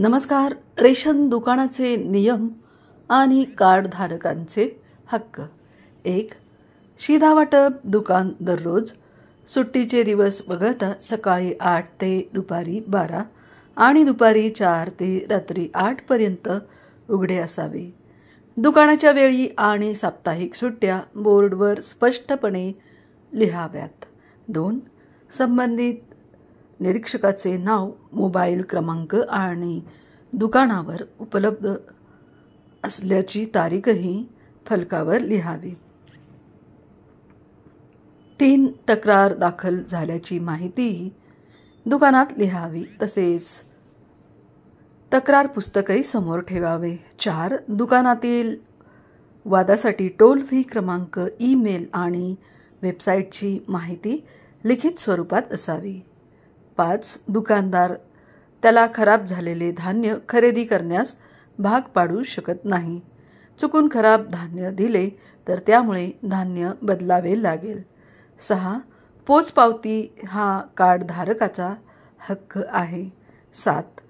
नमस्कार रेशन दुकानाचे नियम आणि कार्डधारकांचे हक्क एक शिधा वाटप दुकान दररोज सुट्टीचे दिवस वगळता सकाळी आठ ते दुपारी बारा आणि दुपारी चार ते रात्री आठपर्यंत उघडे असावे दुकानाच्या वेळी आणि साप्ताहिक सुट्ट्या बोर्डवर स्पष्टपणे लिहाव्यात दोन संबंधित निरीक्षकाचे नाव मोबाईल क्रमांक आणि दुकानावर उपलब्ध असल्याची तारीखही फलकावर लिहावी तीन तक्रार दाखल झाल्याची माहितीही दुकानात लिहावी तसेच तक्रार पुस्तकही समोर ठेवावे चार दुकानातील वादासाठी टोल फ्री क्रमांक ईमेल आणि वेबसाईटची माहिती लिखित स्वरूपात असावी पाच दुकानदार त्याला खराब झालेले धान्य खरेदी करण्यास भाग पाडू शकत नाही चुकून खराब धान्य दिले तर त्यामुळे धान्य बदलावे लागेल सहा पोचपावती हा कार्डधारकाचा हक्क आहे सात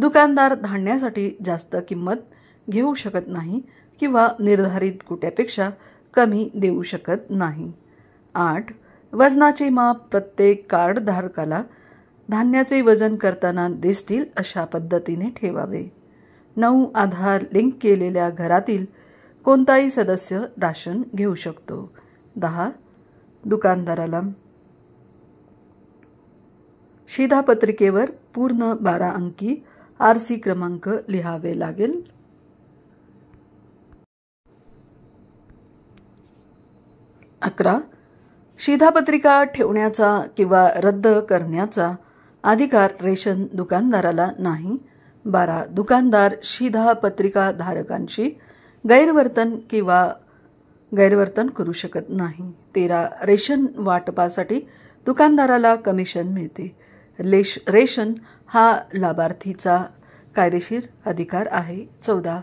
दुकानदार धान्यासाठी जास्त किंमत घेऊ शकत नाही किंवा निर्धारित कुट्यापेक्षा कमी देऊ शकत नाही आठ वजनाचे माप प्रत्येक कार्डधारकाला धान्याचे वजन करताना दिसतील अशा पद्धतीने ठेवावे नऊ आधार लिंक केलेल्या घरातील कोणताही सदस्य राशन घेऊ शकतो दहा दुकानदाराला शिधापत्रिकेवर पूर्ण बारा अंकी आर सी क्रमांक लिहावे लागेल अकरा शिधापत्रिका ठेवण्याचा किंवा रद्द करण्याचा अधिकार रेशन दुकानदाराला नाही बारा दुकानदार शिधा पत्रिका धारकांशी गैरवर्तन किंवा गैरवर्तन करू शकत नाही तेरा रेशन वाटपासाठी दुकानदाराला कमिशन मिळते लेश रेशन हा लाभार्थीचा कायदेशीर अधिकार आहे चौदा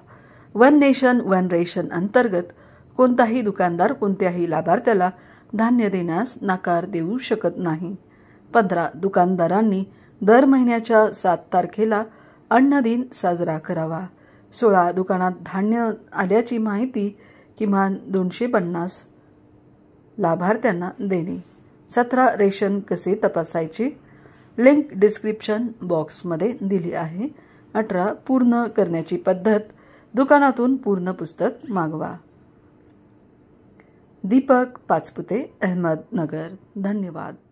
वन नेशन वन रेशन अंतर्गत कोणताही दुकानदार कोणत्याही लाभार्थ्याला धान्य देण्यास नाकार देऊ शकत नाही पंधरा दुकानदारांनी दर महिन्याच्या सात तारखेला अन्न दिन साजरा करावा सोळा दुकानात धान्य आल्याची माहिती किमान दोनशे पन्नास लाभार्थ्यांना देणे सतरा रेशन कसे तपासायचे लिंक डिस्क्रिप्शन बॉक्समध्ये दिली आहे अठरा पूर्ण करण्याची पद्धत दुकानातून पूर्ण पुस्तक मागवा दीपक पाचपुते अहमदनगर धन्यवाद